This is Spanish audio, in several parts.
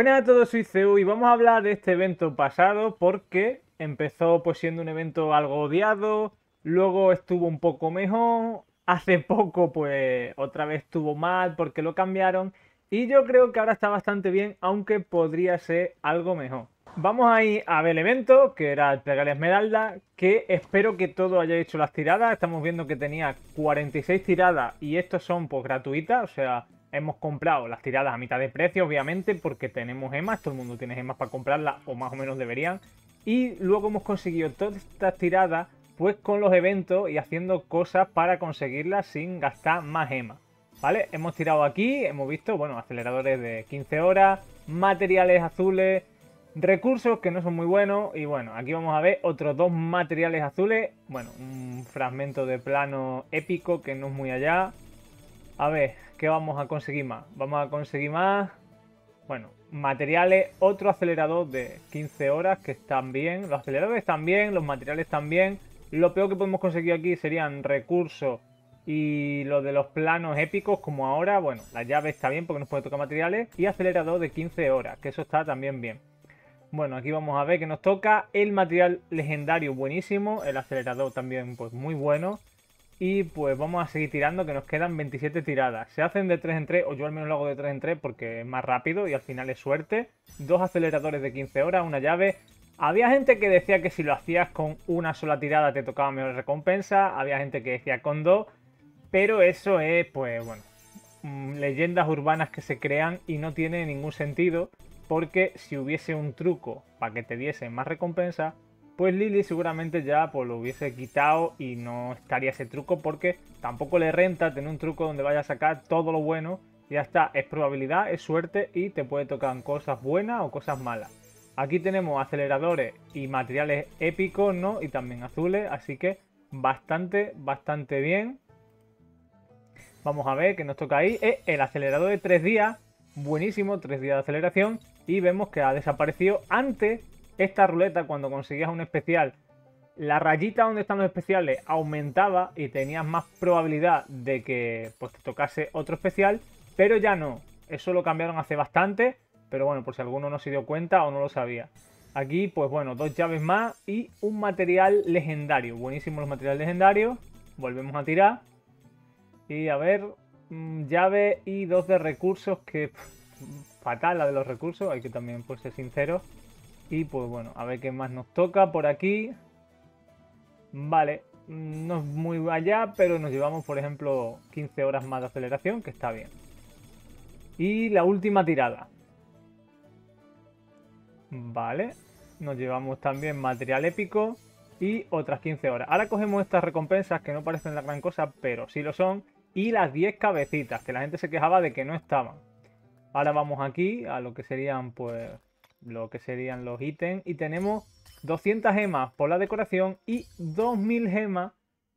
Buenas a todos, soy CEU y vamos a hablar de este evento pasado porque empezó pues siendo un evento algo odiado, luego estuvo un poco mejor, hace poco pues otra vez estuvo mal porque lo cambiaron y yo creo que ahora está bastante bien, aunque podría ser algo mejor. Vamos a ir a ver el evento, que era el Pegar Esmeralda, que espero que todo haya hecho las tiradas. Estamos viendo que tenía 46 tiradas y estos son pues gratuitas, o sea, Hemos comprado las tiradas a mitad de precio, obviamente, porque tenemos gemas. Todo el mundo tiene gemas para comprarlas, o más o menos deberían. Y luego hemos conseguido todas estas tiradas, pues con los eventos y haciendo cosas para conseguirlas sin gastar más gemas. ¿Vale? Hemos tirado aquí, hemos visto, bueno, aceleradores de 15 horas, materiales azules, recursos que no son muy buenos. Y bueno, aquí vamos a ver otros dos materiales azules. Bueno, un fragmento de plano épico que no es muy allá. A ver, ¿qué vamos a conseguir más? Vamos a conseguir más, bueno, materiales, otro acelerador de 15 horas que están bien, los aceleradores están bien, los materiales también Lo peor que podemos conseguir aquí serían recursos y lo de los planos épicos como ahora, bueno, la llave está bien porque nos puede tocar materiales y acelerador de 15 horas, que eso está también bien. Bueno, aquí vamos a ver que nos toca el material legendario buenísimo, el acelerador también pues muy bueno. Y pues vamos a seguir tirando, que nos quedan 27 tiradas. Se hacen de 3 en 3, o yo al menos lo hago de 3 en 3 porque es más rápido y al final es suerte. Dos aceleradores de 15 horas, una llave. Había gente que decía que si lo hacías con una sola tirada te tocaba menos recompensa. Había gente que decía con dos. Pero eso es, pues bueno, mm, leyendas urbanas que se crean y no tiene ningún sentido. Porque si hubiese un truco para que te diesen más recompensa, pues Lily seguramente ya pues, lo hubiese quitado y no estaría ese truco porque tampoco le renta tener un truco donde vaya a sacar todo lo bueno. Ya está, es probabilidad, es suerte y te puede tocar cosas buenas o cosas malas. Aquí tenemos aceleradores y materiales épicos, ¿no? Y también azules, así que bastante, bastante bien. Vamos a ver qué nos toca ahí. Es eh, el acelerador de tres días, buenísimo, tres días de aceleración. Y vemos que ha desaparecido antes esta ruleta cuando conseguías un especial, la rayita donde están los especiales aumentaba y tenías más probabilidad de que pues, te tocase otro especial, pero ya no. Eso lo cambiaron hace bastante, pero bueno, por si alguno no se dio cuenta o no lo sabía. Aquí, pues bueno, dos llaves más y un material legendario. Buenísimo los materiales legendarios. Volvemos a tirar. Y a ver, mm, llave y dos de recursos que... fatal la de los recursos, hay que también pues, ser sincero. Y pues bueno, a ver qué más nos toca por aquí. Vale, mm, no es muy allá, pero nos llevamos, por ejemplo, 15 horas más de aceleración, que está bien. Y la última tirada. Vale, nos llevamos también material épico y otras 15 horas. Ahora cogemos estas recompensas que no parecen la gran cosa, pero sí lo son. Y las 10 cabecitas, que la gente se quejaba de que no estaban. Ahora vamos aquí a lo que serían, pues, lo que serían los ítems. Y tenemos 200 gemas por la decoración y 2000 gemas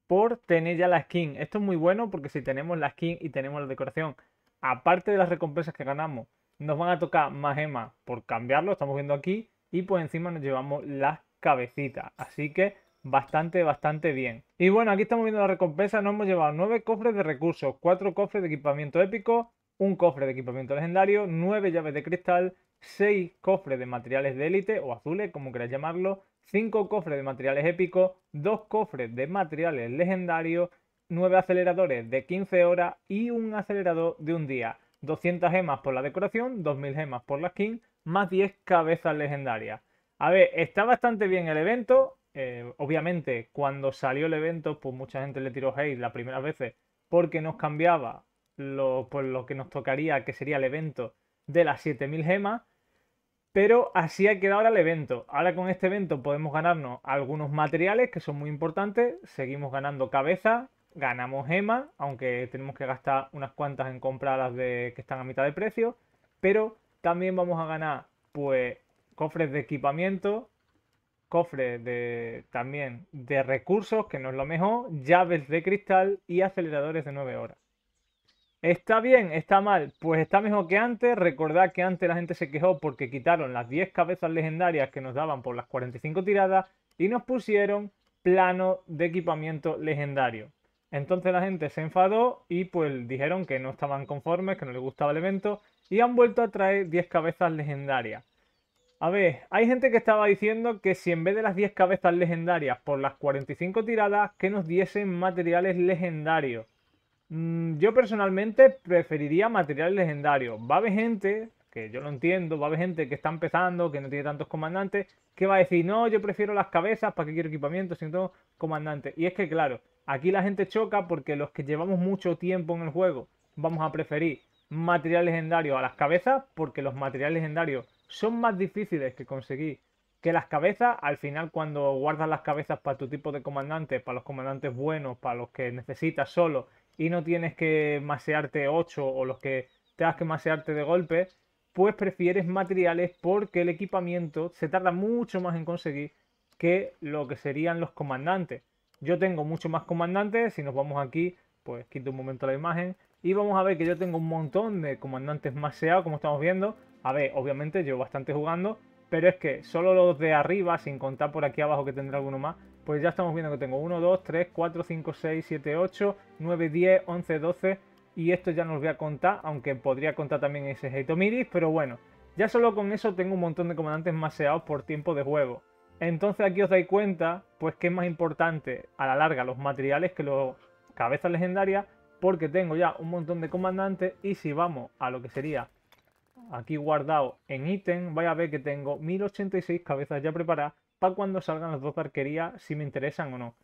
por tener ya la skin. Esto es muy bueno porque si tenemos la skin y tenemos la decoración, aparte de las recompensas que ganamos, nos van a tocar más gemas por cambiarlo, estamos viendo aquí, y por encima nos llevamos las cabecitas. Así que bastante, bastante bien. Y bueno, aquí estamos viendo la recompensa, nos hemos llevado 9 cofres de recursos, 4 cofres de equipamiento épico, un cofre de equipamiento legendario, 9 llaves de cristal, 6 cofres de materiales de élite o azules, como queráis llamarlo, 5 cofres de materiales épicos, 2 cofres de materiales legendarios, 9 aceleradores de 15 horas y un acelerador de un día. 200 gemas por la decoración, 2000 gemas por la skin, más 10 cabezas legendarias. A ver, está bastante bien el evento. Eh, obviamente, cuando salió el evento, pues mucha gente le tiró hate las primeras veces porque nos cambiaba lo, lo que nos tocaría, que sería el evento de las 7000 gemas. Pero así ha quedado ahora el evento. Ahora con este evento podemos ganarnos algunos materiales que son muy importantes. Seguimos ganando cabeza, ganamos gema, aunque tenemos que gastar unas cuantas en comprar las de, que están a mitad de precio. Pero también vamos a ganar pues cofres de equipamiento, cofres de, también de recursos, que no es lo mejor, llaves de cristal y aceleradores de 9 horas. ¿Está bien? ¿Está mal? Pues está mejor que antes. Recordad que antes la gente se quejó porque quitaron las 10 cabezas legendarias que nos daban por las 45 tiradas y nos pusieron plano de equipamiento legendario. Entonces la gente se enfadó y pues dijeron que no estaban conformes, que no les gustaba el evento y han vuelto a traer 10 cabezas legendarias. A ver, hay gente que estaba diciendo que si en vez de las 10 cabezas legendarias por las 45 tiradas, que nos diesen materiales legendarios. Mm, yo personalmente preferiría material legendario. Va a haber gente, que yo lo entiendo, va a haber gente que está empezando, que no tiene tantos comandantes, que va a decir, no, yo prefiero las cabezas, ¿para qué quiero equipamiento sino no comandantes? Y es que, claro, aquí la gente choca porque los que llevamos mucho tiempo en el juego vamos a preferir material legendario a las cabezas porque los materiales legendarios son más difíciles que conseguir que las cabezas. Al final, cuando guardas las cabezas para tu tipo de comandante, para los comandantes buenos, para los que necesitas solo y no tienes que masearte 8 o los que tengas que masearte de golpe, pues prefieres materiales porque el equipamiento se tarda mucho más en conseguir que lo que serían los comandantes. Yo tengo mucho más comandantes, si nos vamos aquí, pues quito un momento la imagen, y vamos a ver que yo tengo un montón de comandantes maseados, como estamos viendo. A ver, obviamente llevo bastante jugando, pero es que solo los de arriba, sin contar por aquí abajo que tendré alguno más, pues ya estamos viendo que tengo 1, 2, 3, 4, 5, 6, 7, 8, 9, 10, 11, 12 y esto ya no os voy a contar, aunque podría contar también ese Heitomiris, pero bueno, ya solo con eso tengo un montón de comandantes maseados por tiempo de juego. Entonces aquí os dais cuenta, pues que es más importante a la larga los materiales que los cabezas legendarias, porque tengo ya un montón de comandantes y si vamos a lo que sería aquí guardado en ítem, vais a ver que tengo 1086 cabezas ya preparadas cuando salgan las dos arquerías si me interesan o no.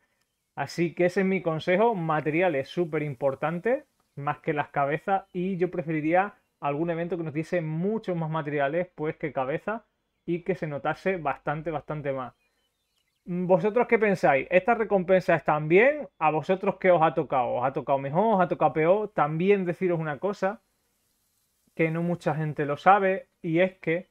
Así que ese es mi consejo. Materiales súper importante, más que las cabezas. Y yo preferiría algún evento que nos diese muchos más materiales, pues que cabeza, y que se notase bastante, bastante más. ¿Vosotros qué pensáis? ¿Estas recompensas están bien? ¿A vosotros que os ha tocado? ¿Os ha tocado mejor? ¿Os ha tocado peor? También deciros una cosa que no mucha gente lo sabe, y es que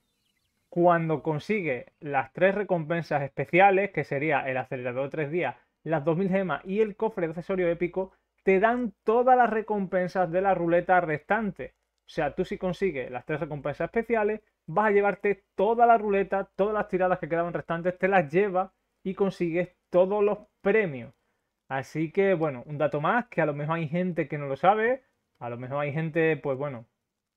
cuando consigue las tres recompensas especiales, que sería el acelerador tres días, las 2000 gemas y el cofre de accesorio épico, te dan todas las recompensas de la ruleta restante. O sea, tú si consigues las tres recompensas especiales, vas a llevarte toda la ruleta, todas las tiradas que quedaban restantes, te las llevas y consigues todos los premios. Así que, bueno, un dato más que a lo mejor hay gente que no lo sabe, a lo mejor hay gente, pues bueno,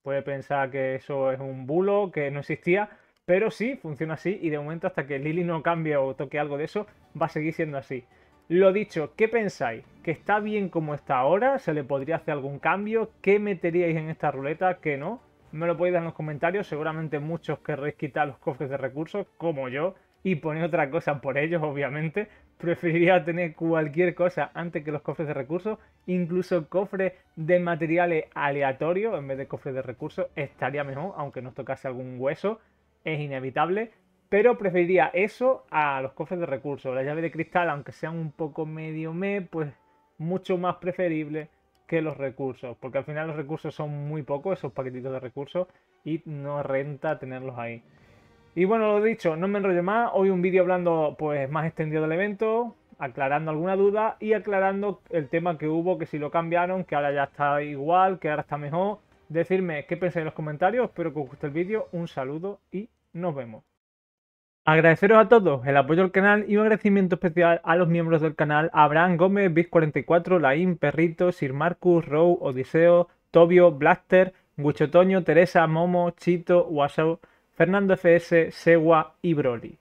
puede pensar que eso es un bulo, que no existía, pero sí, funciona así y de momento hasta que Lily no cambie o toque algo de eso, va a seguir siendo así. Lo dicho, ¿qué pensáis? ¿Que está bien como está ahora? ¿Se le podría hacer algún cambio? ¿Qué meteríais en esta ruleta? ¿Qué no? Me lo podéis dar en los comentarios, seguramente muchos querréis quitar los cofres de recursos, como yo, y poner otra cosa por ellos, obviamente. Preferiría tener cualquier cosa antes que los cofres de recursos, incluso cofres de materiales aleatorios en vez de cofres de recursos, estaría mejor, aunque nos tocase algún hueso es inevitable, pero preferiría eso a los cofres de recursos. La llave de cristal, aunque sean un poco medio me, pues mucho más preferible que los recursos, porque al final los recursos son muy pocos, esos paquetitos de recursos, y no renta tenerlos ahí. Y bueno, lo dicho, no me enrollo más, hoy un vídeo hablando pues más extendido del evento, aclarando alguna duda y aclarando el tema que hubo, que si lo cambiaron, que ahora ya está igual, que ahora está mejor, Decirme qué pensáis en los comentarios, espero que os guste el vídeo, un saludo y nos vemos. Agradeceros a todos el apoyo al canal y un agradecimiento especial a los miembros del canal Abraham Gómez, Biz44, Laín, Perrito, Sir Marcus, Row, Odiseo, Tobio, Blaster, Gucho Toño, Teresa, Momo, Chito, Wasau, Fernando FS, Segua y Broly.